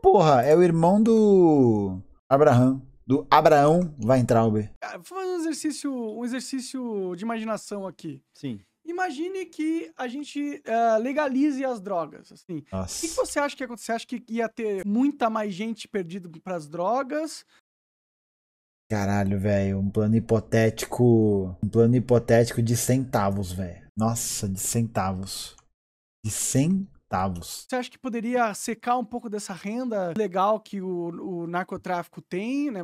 porra. É o irmão do Abraham. Do Abraão Weintraub. Cara, ah, vou fazer um exercício, um exercício de imaginação aqui. Sim. Imagine que a gente uh, legalize as drogas, assim. Nossa. O que você acha que ia acontecer? Você acha que ia ter muita mais gente perdida para as drogas? Caralho, velho, um plano hipotético, um plano hipotético de centavos, velho. Nossa, de centavos. De centavos centavos. Você acha que poderia secar um pouco dessa renda legal que o, o narcotráfico tem, né?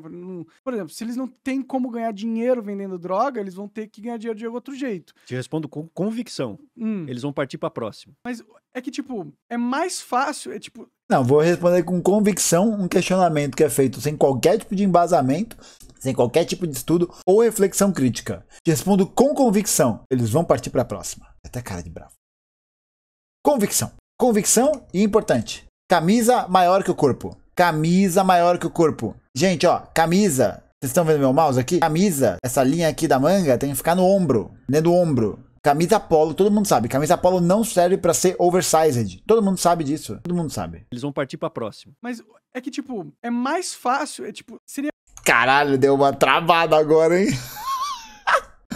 Por exemplo, se eles não têm como ganhar dinheiro vendendo droga, eles vão ter que ganhar dinheiro de outro jeito. Te respondo com convicção. Hum. Eles vão partir para próxima. Mas é que, tipo, é mais fácil, é tipo. Não, vou responder com convicção um questionamento que é feito sem qualquer tipo de embasamento, sem qualquer tipo de estudo ou reflexão crítica. Te respondo com convicção. Eles vão partir para a próxima. Até cara de bravo. Convicção. Convicção e importante. Camisa maior que o corpo. Camisa maior que o corpo. Gente, ó, camisa. Vocês estão vendo meu mouse aqui? Camisa, essa linha aqui da manga tem que ficar no ombro, né? Do ombro. Camisa polo, todo mundo sabe. Camisa polo não serve para ser oversized. Todo mundo sabe disso. Todo mundo sabe. Eles vão partir pra próxima. Mas é que, tipo, é mais fácil. É tipo, seria. Caralho, deu uma travada agora, hein?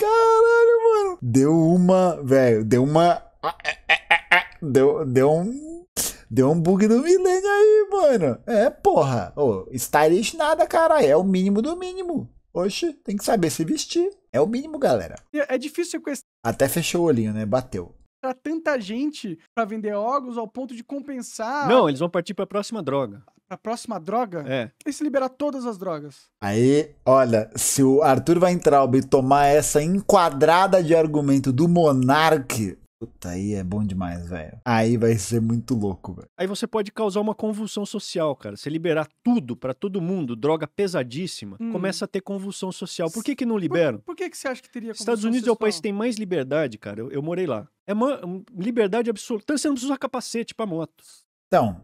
Caralho, mano. Deu uma, velho. Deu uma. Ah, é, é, deu, deu um. Deu um bug do milênio aí, mano. É, porra. Ô, stylish nada, cara. É o mínimo do mínimo. Oxe, tem que saber se vestir. É o mínimo, galera. É, difícil sequestrar. Até fechou o olhinho, né? Bateu para tanta gente para vender órgãos ao ponto de compensar. Não, eles vão partir para próxima droga. Pra próxima droga? É. E se liberar todas as drogas. Aí, olha, se o Arthur Weintraub tomar essa enquadrada de argumento do Monarque Puta, aí é bom demais, velho. Aí vai ser muito louco, velho. Aí você pode causar uma convulsão social, cara. Você liberar tudo para todo mundo, droga pesadíssima, hum. começa a ter convulsão social. Por que que não liberam? Por, por que que você acha que teria convulsão Estados Unidos social? é o país que tem mais liberdade, cara. Eu, eu morei lá. É uma liberdade absoluta. Então você não precisa usar capacete pra moto. Então,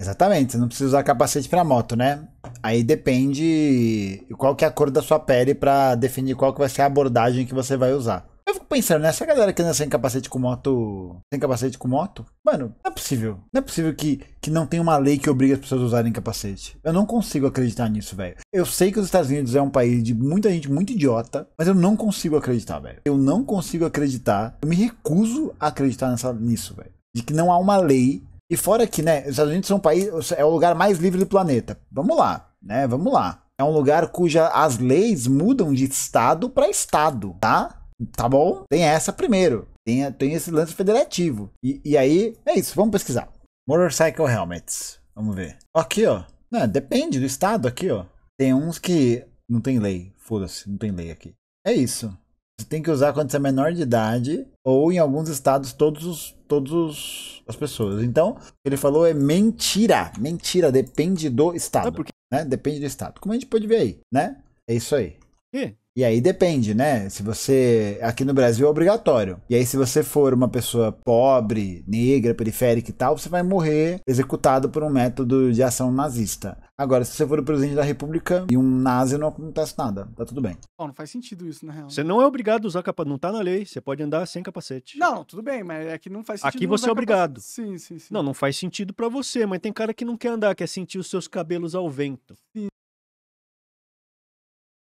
Exatamente, você não precisa usar capacete para moto, né? Aí depende qual que é a cor da sua pele para definir qual que vai ser a abordagem que você vai usar. Eu fico pensando, nessa né? galera que anda sem capacete com moto. Sem capacete com moto? Mano, não é possível. Não é possível que, que não tenha uma lei que obrigue as pessoas a usarem capacete. Eu não consigo acreditar nisso, velho. Eu sei que os Estados Unidos é um país de muita gente muito idiota, mas eu não consigo acreditar, velho. Eu não consigo acreditar. Eu me recuso a acreditar nessa, nisso, velho. De que não há uma lei. E fora que, né? Os Estados Unidos são um país. É o lugar mais livre do planeta. Vamos lá, né? Vamos lá. É um lugar cuja as leis mudam de estado para estado, tá? Tá bom? Tem essa primeiro. Tem, tem esse lance federativo. E, e aí, é isso. Vamos pesquisar. Motorcycle helmets. Vamos ver. Aqui, ó. Não, depende do estado aqui, ó. Tem uns que não tem lei. Foda-se, não tem lei aqui. É isso. Você tem que usar quando você é menor de idade ou em alguns estados todos os todos os, as pessoas. Então, o que ele falou é mentira. Mentira depende do estado, é porque... né? Depende do estado. Como a gente pode ver aí, né? É isso aí. E e aí depende, né? Se você. Aqui no Brasil é obrigatório. E aí, se você for uma pessoa pobre, negra, periférica e tal, você vai morrer executado por um método de ação nazista. Agora, se você for o presidente da república e um nazi, não acontece nada. Tá tudo bem. Bom, não faz sentido isso, na real. Você não é obrigado a usar capacete. Não tá na lei. Você pode andar sem capacete. Não, tudo bem, mas é que não faz sentido. Aqui você é obrigado. Sim, sim, sim. Não, não faz sentido para você, mas tem cara que não quer andar, quer sentir os seus cabelos ao vento. Sim.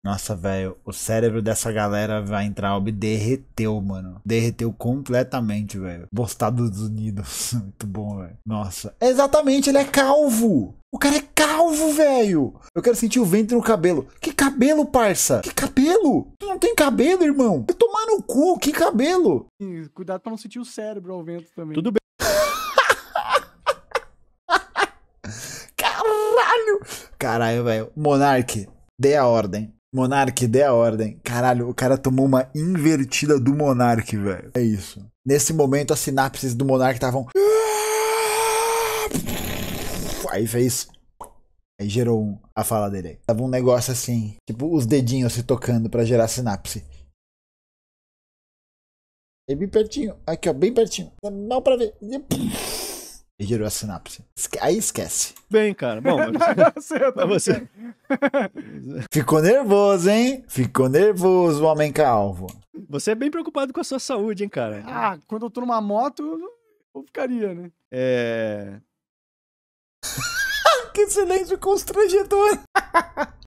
Nossa, velho, o cérebro dessa galera vai entrar, derreteu, mano. Derreteu completamente, velho. Estados Unidos. Muito bom, velho. Nossa. Exatamente, ele é calvo. O cara é calvo, velho. Eu quero sentir o vento no cabelo. Que cabelo, parça? Que cabelo? Tu não tem cabelo, irmão. Vai tomar no cu, que cabelo? cuidado pra não sentir o cérebro ao vento também. Tudo bem. Caralho. Caralho, velho. Monarque, dê a ordem. Monarque dê a ordem. Caralho, o cara tomou uma invertida do Monarque, velho. É isso. Nesse momento, as sinapses do Monarque estavam. Aí fez. Aí gerou um, a fala dele Tava um negócio assim, tipo os dedinhos se tocando para gerar sinapse. É bem pertinho. Aqui, ó, bem pertinho. Mal pra ver e gerou a sinapse. Esque aí esquece. Bem, cara. Bom, mas... não, você. Ficou nervoso, hein? Ficou nervoso, o homem calvo. Você é bem preocupado com a sua saúde, hein, cara? Ah, quando eu tô numa moto, eu ficaria, né? É. que silêncio constrangedor.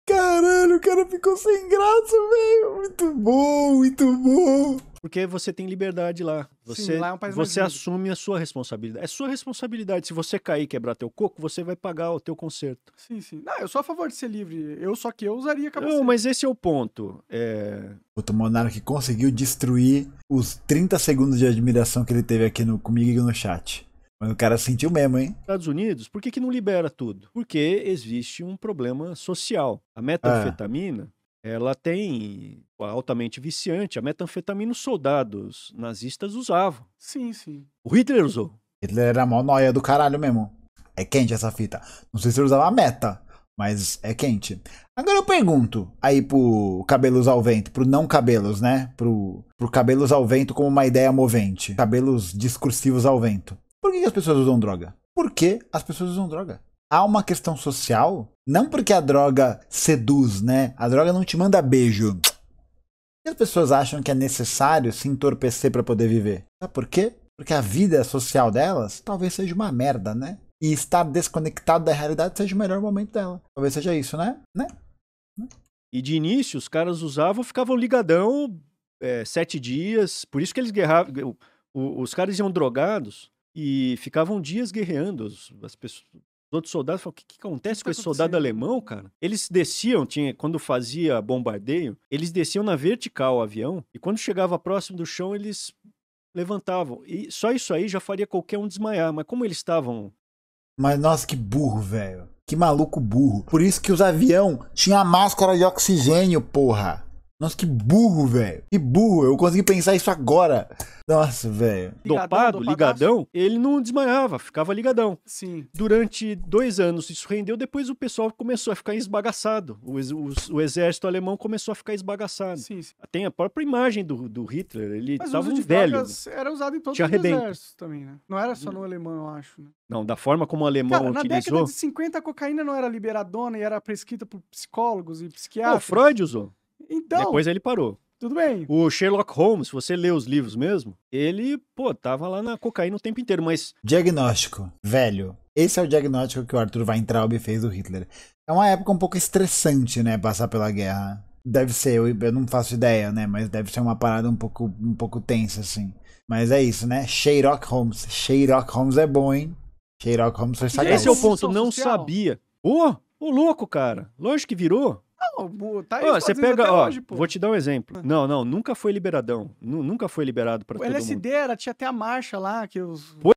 Caralho, o cara ficou sem graça, velho. Muito bom, muito bom. Porque você tem liberdade lá. Você, Sim, lá é um país você assume a sua responsabilidade. É sua responsabilidade. Se você cair e quebrar teu coco, você vai pagar o teu conserto. Sim, sim. Não, eu sou a favor de ser livre. Eu só que eu usaria capacete. Não, mas esse é o ponto. É... Outro monarca conseguiu destruir os 30 segundos de admiração que ele teve aqui no, comigo e no chat. Mas o cara sentiu mesmo, hein? Estados Unidos, por que, que não libera tudo? Porque existe um problema social. A metanfetamina, ah. ela tem é altamente viciante. A metanfetamina os soldados nazistas usavam. Sim, sim. O Hitler usou. Hitler era mó noia do caralho mesmo. É quente essa fita. Não sei se ele usava meta, mas é quente. Agora eu pergunto aí pro cabelos ao vento, pro não cabelos, né? Pro, pro cabelos ao vento como uma ideia movente. Cabelos discursivos ao vento. Por que as pessoas usam droga? Porque as pessoas usam droga. Há uma questão social, não porque a droga seduz, né? A droga não te manda beijo. E as pessoas acham que é necessário se entorpecer para poder viver. Sabe por quê? Porque a vida social delas talvez seja uma merda, né? E estar desconectado da realidade seja o melhor momento dela. Talvez seja isso, né? Né? né? E de início, os caras usavam, ficavam ligadão é, sete dias. Por isso que eles guerravam. Os caras iam drogados e ficavam dias guerreando. As, as pessoas, os outros soldados falavam: o que, que acontece que com tá esse soldado alemão, cara? Eles desciam, tinha, quando fazia bombardeio, eles desciam na vertical o avião, e quando chegava próximo do chão, eles levantavam. E só isso aí já faria qualquer um desmaiar. Mas como eles estavam. Mas nossa, que burro, velho. Que maluco burro. Por isso que os avião a máscara de oxigênio, porra. Nossa, que burro, velho. Que burro. Eu consegui pensar isso agora. Nossa, velho. Dopado, ligadão, ele não desmaiava, ficava ligadão. Sim. Durante dois anos isso rendeu, depois o pessoal começou a ficar esbagaçado. O, o, o exército alemão começou a ficar esbagaçado. Sim, sim. Tem a própria imagem do, do Hitler, ele Mas tava um velho. Era usado em todos os exércitos também, né? Não era só no alemão, eu acho, né? Não, da forma como o alemão Cara, utilizou... na década de 50 a cocaína não era liberadona e era prescrita por psicólogos e psiquiatras. O Freud usou. Então. Depois ele parou. Tudo bem. O Sherlock Holmes, se você lê os livros mesmo, ele, pô, tava lá na cocaína o tempo inteiro, mas. Diagnóstico, velho. Esse é o diagnóstico que o Arthur Weintraub fez do Hitler. É uma época um pouco estressante, né? Passar pela guerra. Deve ser, eu, eu não faço ideia, né? Mas deve ser uma parada um pouco, um pouco tensa, assim. Mas é isso, né? Sherlock Holmes. Sherlock Holmes é bom, hein? Sherlock Holmes foi sagaz. Esse é o ponto, não sabia. Ô, oh, ô louco, cara. Lógico que virou. Não, tá aí. você pega, ó, hoje, vou te dar um exemplo. Ah. Não, não, nunca foi liberadão. N nunca foi liberado para todo mundo. O LSD era, tinha até a marcha lá que os. Pois...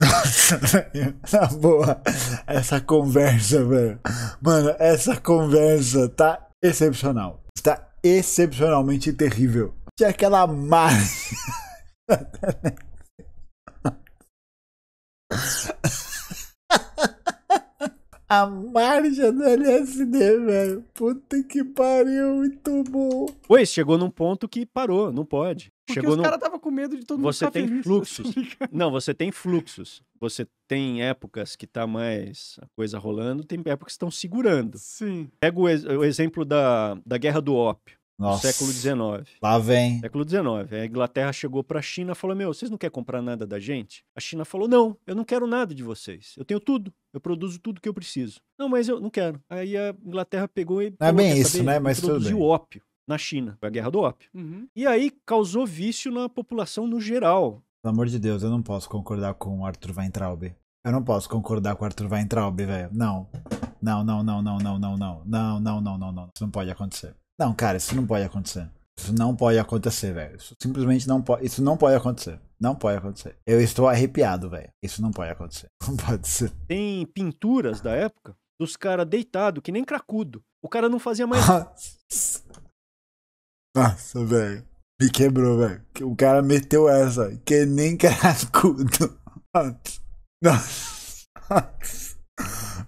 Na boa, essa conversa, velho. Mano, essa conversa tá excepcional. Tá excepcionalmente terrível. Tinha aquela marcha. a margem do LSD, velho. Puta que pariu, muito bom. Pois chegou num ponto que parou, não pode. Porque chegou os no... caras tava com medo de todo mundo Você tem fluxos. Tá não, você tem fluxos. Você tem épocas que tá mais a coisa rolando, tem épocas que estão segurando. Sim. Pega o, ex o exemplo da, da guerra do ópio. Nossa. século XIX. Lá vem. Século XIX. A Inglaterra chegou para a China e falou: Meu, vocês não querem comprar nada da gente? A China falou: Não, eu não quero nada de vocês. Eu tenho tudo. Eu produzo tudo que eu preciso. Não, mas eu não quero. Aí a Inglaterra pegou e. Não é bem isso, saber, né? Mas produziu ópio na China, a guerra do ópio. Uhum. E aí causou vício na população no geral. Pelo amor de Deus, eu não posso concordar com o Arthur Weintraub. Eu não posso concordar com o Arthur Weintraub, velho. Não. Não, não, não, não, não, não, não. Não, não, não, não, não. Isso não pode acontecer. Não, cara, isso não pode acontecer. Isso não pode acontecer, velho. Isso simplesmente não pode. Isso não pode acontecer. Não pode acontecer. Eu estou arrepiado, velho. Isso não pode acontecer. Não pode ser. Tem pinturas da época dos caras deitado, que nem cracudo. O cara não fazia mais. Nossa, velho. Me quebrou, velho. O cara meteu essa. Que nem cracudo. Nossa. Nossa.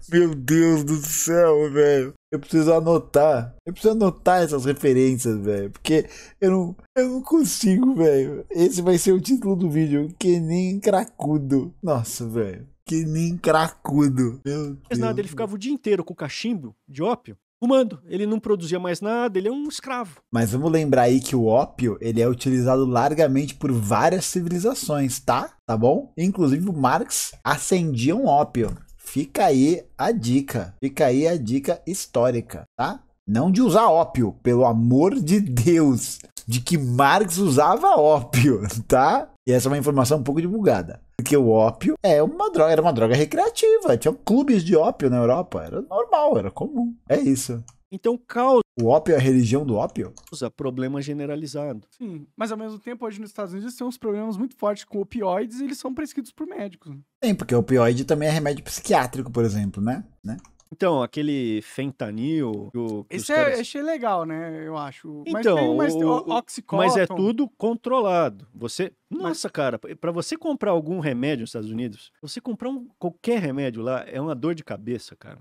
Meu Deus do céu, velho. Eu preciso anotar. Eu preciso anotar essas referências, velho. Porque eu não, eu não consigo, velho. Esse vai ser o título do vídeo. Que nem cracudo. Nossa, velho. Que nem cracudo. Meu Mas nada, ele ficava o dia inteiro com o cachimbo de ópio fumando. Ele não produzia mais nada, ele é um escravo. Mas vamos lembrar aí que o ópio, ele é utilizado largamente por várias civilizações, tá? Tá bom? Inclusive o Marx acendia um ópio. Fica aí a dica. Fica aí a dica histórica, tá? Não de usar ópio, pelo amor de Deus. De que Marx usava ópio, tá? E essa é uma informação um pouco divulgada. Porque o ópio é uma droga, era uma droga recreativa. Tinha clubes de ópio na Europa. Era normal, era comum. É isso. Então causa. O ópio é a religião do ópio? Causa problema generalizado. Sim, mas ao mesmo tempo, hoje nos Estados Unidos tem uns problemas muito fortes com opioides e eles são prescritos por médicos. Tem, porque o opioide também é remédio psiquiátrico, por exemplo, né? né? Então, aquele fentanil. Que o, que esse, é, caras... esse é legal, né? Eu acho. Então, mas, tem, mas, o, oxicóton. mas é tudo controlado. Você. Nossa, mas... cara, para você comprar algum remédio nos Estados Unidos, você comprar um, qualquer remédio lá é uma dor de cabeça, cara.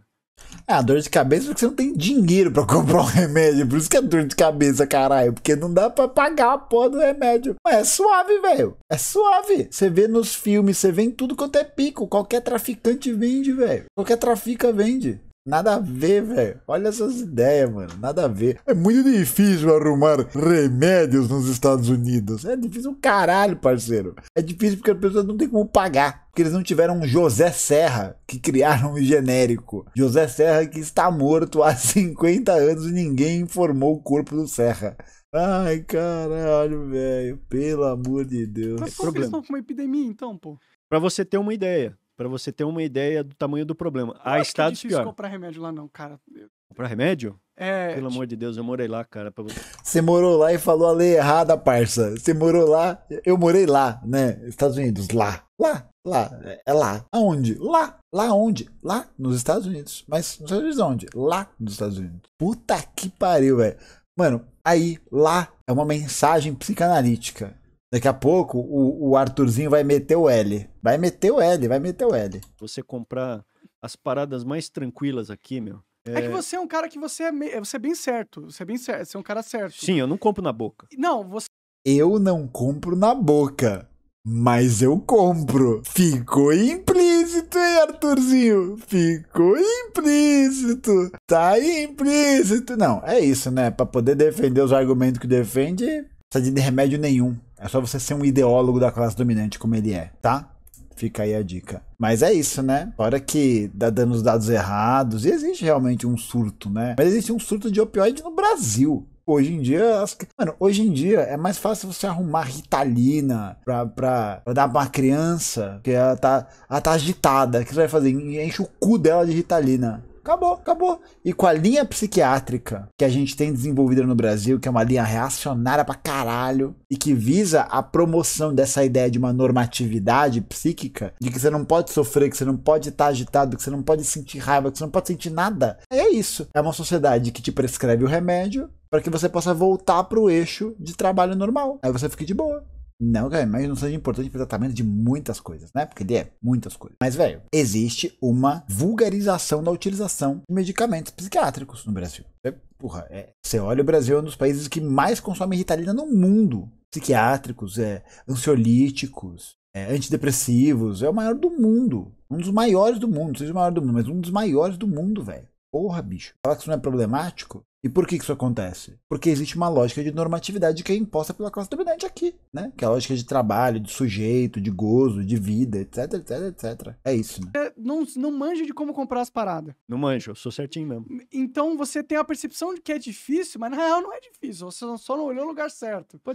É, a dor de cabeça porque você não tem dinheiro para comprar um remédio. Por isso que é dor de cabeça, caralho. Porque não dá para pagar a porra do remédio. Mas é suave, velho. É suave. Você vê nos filmes, você vê em tudo quanto é pico. Qualquer traficante vende, velho. Qualquer trafica vende. Nada a ver, velho. Olha essas ideias, mano. Nada a ver. É muito difícil arrumar remédios nos Estados Unidos. É difícil o caralho, parceiro. É difícil porque as pessoas não têm como pagar. Porque eles não tiveram um José Serra que criaram um genérico. José Serra que está morto há 50 anos e ninguém informou o corpo do Serra. Ai, caralho, velho. Pelo amor de Deus. Mas por que eles estão com uma epidemia então, pô? Pra você ter uma ideia, para você ter uma ideia do tamanho do problema. Eu Há estados que é comprar remédio lá não, cara. Comprar remédio? É. Pelo tipo amor de Deus, eu morei lá, cara. Pra... Você morou lá e falou a lei errada, parça. Você morou lá, eu morei lá, né? Estados Unidos, lá. Lá, lá. É, é lá. Aonde? Lá. Lá onde? Lá nos Estados Unidos. Mas nos Estados Unidos onde? Lá nos Estados Unidos. Puta que pariu, velho. Mano, aí, lá é uma mensagem psicanalítica. Daqui a pouco o, o Arthurzinho vai meter o L. Vai meter o L, vai meter o L. Você comprar as paradas mais tranquilas aqui, meu. É... é que você é um cara que você é, me... você é bem certo. Você é bem certo, você é um cara certo. Sim, eu não compro na boca. Não, você. Eu não compro na boca. Mas eu compro. Ficou implícito, hein, Arthurzinho? Ficou implícito. Tá implícito. Não, é isso, né? Pra poder defender os argumentos que defende, precisa de remédio nenhum. É só você ser um ideólogo da classe dominante como ele é, tá? Fica aí a dica. Mas é isso, né? Fora que dá dando os dados errados, e existe realmente um surto, né? Mas existe um surto de opioide no Brasil. Hoje em dia, Acho que, mano, hoje em dia é mais fácil você arrumar ritalina pra, pra, pra dar pra uma criança, que ela tá, ela tá agitada. O que você vai fazer? Enche o cu dela de ritalina. Acabou, acabou. E com a linha psiquiátrica que a gente tem desenvolvida no Brasil, que é uma linha reacionária pra caralho, e que visa a promoção dessa ideia de uma normatividade psíquica, de que você não pode sofrer, que você não pode estar tá agitado, que você não pode sentir raiva, que você não pode sentir nada. É isso. É uma sociedade que te prescreve o remédio para que você possa voltar pro eixo de trabalho normal. Aí você fica de boa. Não mas a não seja importante para o tratamento de muitas coisas, né? Porque ele é muitas coisas. Mas, velho, existe uma vulgarização da utilização de medicamentos psiquiátricos no Brasil. É, porra, é. você olha o Brasil é um dos países que mais consome ritalina no mundo. Psiquiátricos, é, ansiolíticos, é, antidepressivos, é o maior do mundo. Um dos maiores do mundo, não seja o maior do mundo, mas um dos maiores do mundo, velho. Porra, bicho. Fala que isso não é problemático? E por que isso acontece? Porque existe uma lógica de normatividade que é imposta pela classe dominante aqui, né? Que é a lógica de trabalho, de sujeito, de gozo, de vida, etc, etc, etc. É isso, né? É, não, não manjo de como comprar as paradas. Não manjo, sou certinho mesmo. Então você tem a percepção de que é difícil, mas na real não é difícil. Você só não olhou o lugar certo. Pô,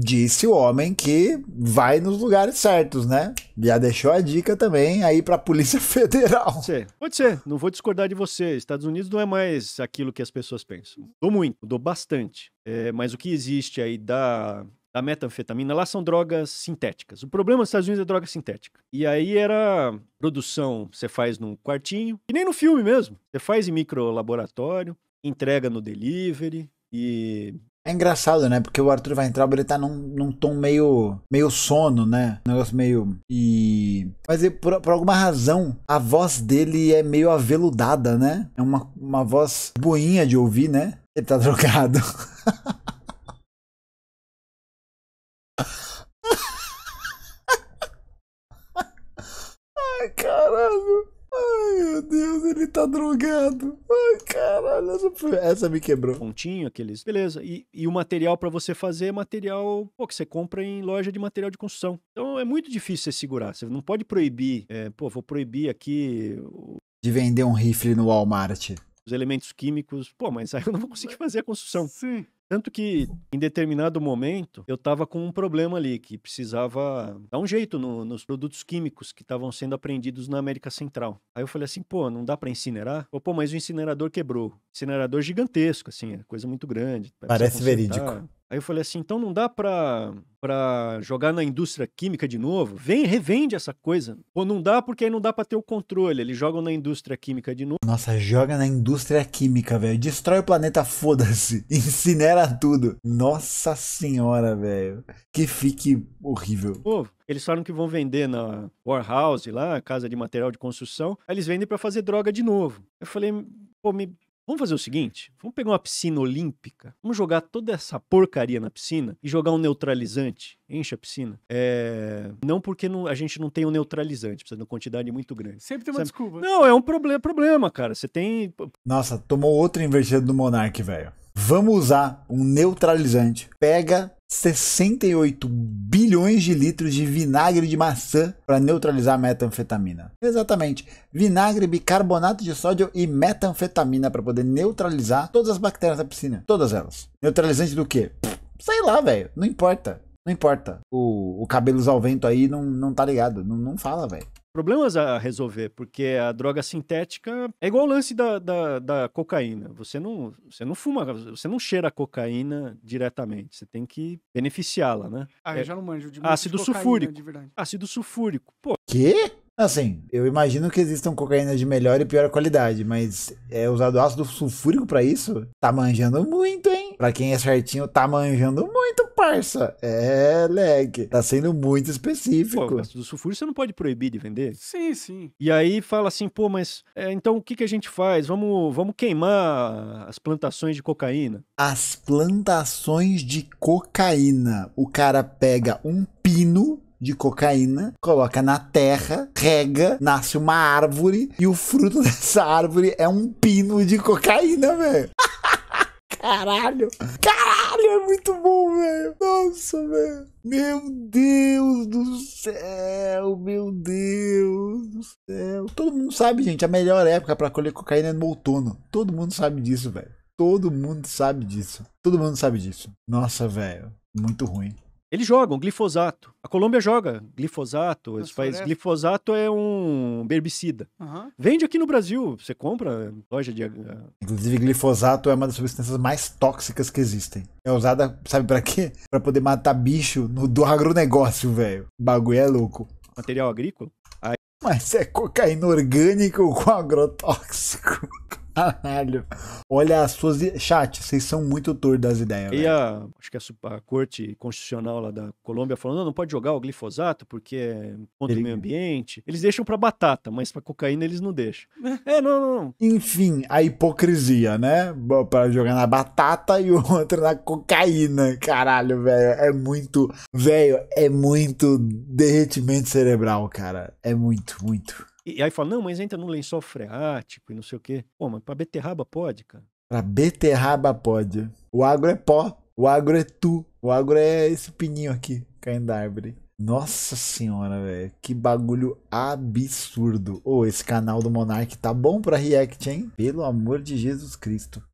Disse o homem que vai nos lugares certos, né? Já deixou a dica também aí para a Polícia Federal. Pode ser. Pode ser. Não vou discordar de você. Estados Unidos não é mais aquilo que as pessoas pensam. Dou muito, dou bastante. É, mas o que existe aí da da metanfetamina, lá são drogas sintéticas. O problema nos Estados Unidos é droga sintética. E aí era produção, você faz num quartinho, e nem no filme mesmo. Você faz em micro laboratório, entrega no delivery e é engraçado, né? Porque o Arthur vai entrar, ele tá num, num tom meio, meio sono, né? Um negócio meio... E... Mas ele, por, por alguma razão, a voz dele é meio aveludada, né? É uma, uma voz boinha de ouvir, né? Ele tá drogado. Ai, caralho. Ai, meu Deus, ele tá drogado. Ai, caralho, essa, essa me quebrou. Pontinho, aqueles. Beleza. E, e o material para você fazer é material pô, que você compra em loja de material de construção. Então é muito difícil você segurar. Você não pode proibir. É, pô, vou proibir aqui. De vender um rifle no Walmart. Os elementos químicos. Pô, mas aí eu não vou conseguir fazer a construção. Sim. Tanto que, em determinado momento, eu estava com um problema ali, que precisava dar um jeito no, nos produtos químicos que estavam sendo apreendidos na América Central. Aí eu falei assim, pô, não dá para incinerar? Falei, pô, mas o incinerador quebrou. Incinerador gigantesco, assim, é coisa muito grande. Parece verídico. Aí eu falei assim, então não dá pra, pra jogar na indústria química de novo? Vem, revende essa coisa. Ou não dá porque aí não dá pra ter o controle. Eles jogam na indústria química de novo. Nossa, joga na indústria química, velho. Destrói o planeta, foda-se. Incinera tudo. Nossa senhora, velho. Que fique horrível. Pô, eles falaram que vão vender na warehouse lá, casa de material de construção. Aí eles vendem para fazer droga de novo. Eu falei, pô, me Vamos fazer o seguinte: vamos pegar uma piscina olímpica, vamos jogar toda essa porcaria na piscina e jogar um neutralizante. Enche a piscina. É... Não porque não, a gente não tem um neutralizante, precisa de uma quantidade muito grande. Sempre tem uma Sabe? desculpa. Não, é um problema, problema, cara. Você tem. Nossa, tomou outra invertido do Monark, velho. Vamos usar um neutralizante. Pega 68 bilhões de litros de vinagre de maçã para neutralizar a metanfetamina. Exatamente, vinagre, bicarbonato de sódio e metanfetamina para poder neutralizar todas as bactérias da piscina, todas elas. Neutralizante do quê? Pff, sei lá, velho, não importa. Não importa. O, o cabelos ao vento aí não, não tá ligado. Não, não fala, velho problemas a resolver, porque a droga sintética é igual o lance da, da, da cocaína. Você não, você não fuma, você não cheira a cocaína diretamente, você tem que beneficiá-la, né? Ah, eu é já não manjo de Ácido de cocaína, sulfúrico. De verdade. Ácido sulfúrico. Pô. Quê? Assim, eu imagino que existam cocaínas de melhor e pior qualidade, mas é usado ácido sulfúrico para isso? Tá manjando muito, hein? Pra quem é certinho, tá manjando muito parça. É, leg. Tá sendo muito específico. Pô, o ácido você não pode proibir de vender. Sim, sim. E aí fala assim, pô, mas é, então o que, que a gente faz? Vamos, vamos queimar as plantações de cocaína. As plantações de cocaína. O cara pega um pino de cocaína, coloca na terra, rega, nasce uma árvore e o fruto dessa árvore é um pino de cocaína, velho. Caralho! Caralho, é muito bom, velho! Nossa, velho! Meu Deus do céu! Meu Deus do céu! Todo mundo sabe, gente, a melhor época para colher cocaína é no outono. Todo mundo sabe disso, velho. Todo mundo sabe disso. Todo mundo sabe disso. Nossa, velho. Muito ruim. Eles jogam glifosato. A Colômbia joga glifosato. eles faz... Glifosato é um herbicida. Uhum. Vende aqui no Brasil. Você compra loja de. É. Eh, Inclusive, glifosato é uma das substâncias mais tóxicas que existem. É usada, sabe para quê? Para poder matar bicho no, do agronegócio, velho. bagulho é louco. Material agrícola? Aí... Mas é cocaína orgânica com agrotóxico. Caralho. Olha, as suas. Chat, vocês são muito tour das ideias. E a, acho que a, a, Corte Constitucional lá da Colômbia falando: não, não pode jogar o glifosato porque é contra Ele... o meio ambiente. Eles deixam pra batata, mas pra cocaína eles não deixam. é, não, não, não. Enfim, a hipocrisia, né? Pra jogar na batata e o outro na cocaína. Caralho, velho. É muito. Velho, é muito derretimento cerebral, cara. É muito, muito. E, e aí fala, não, mas entra no lençol freático e não sei o quê. Pô, mas pra beterraba pode, cara. Pra beterraba pode. O agro é pó. O agro é tu. O agro é esse pininho aqui, caindo da árvore. Nossa senhora, velho. Que bagulho absurdo. Ô, oh, esse canal do Monark tá bom pra react, hein? Pelo amor de Jesus Cristo.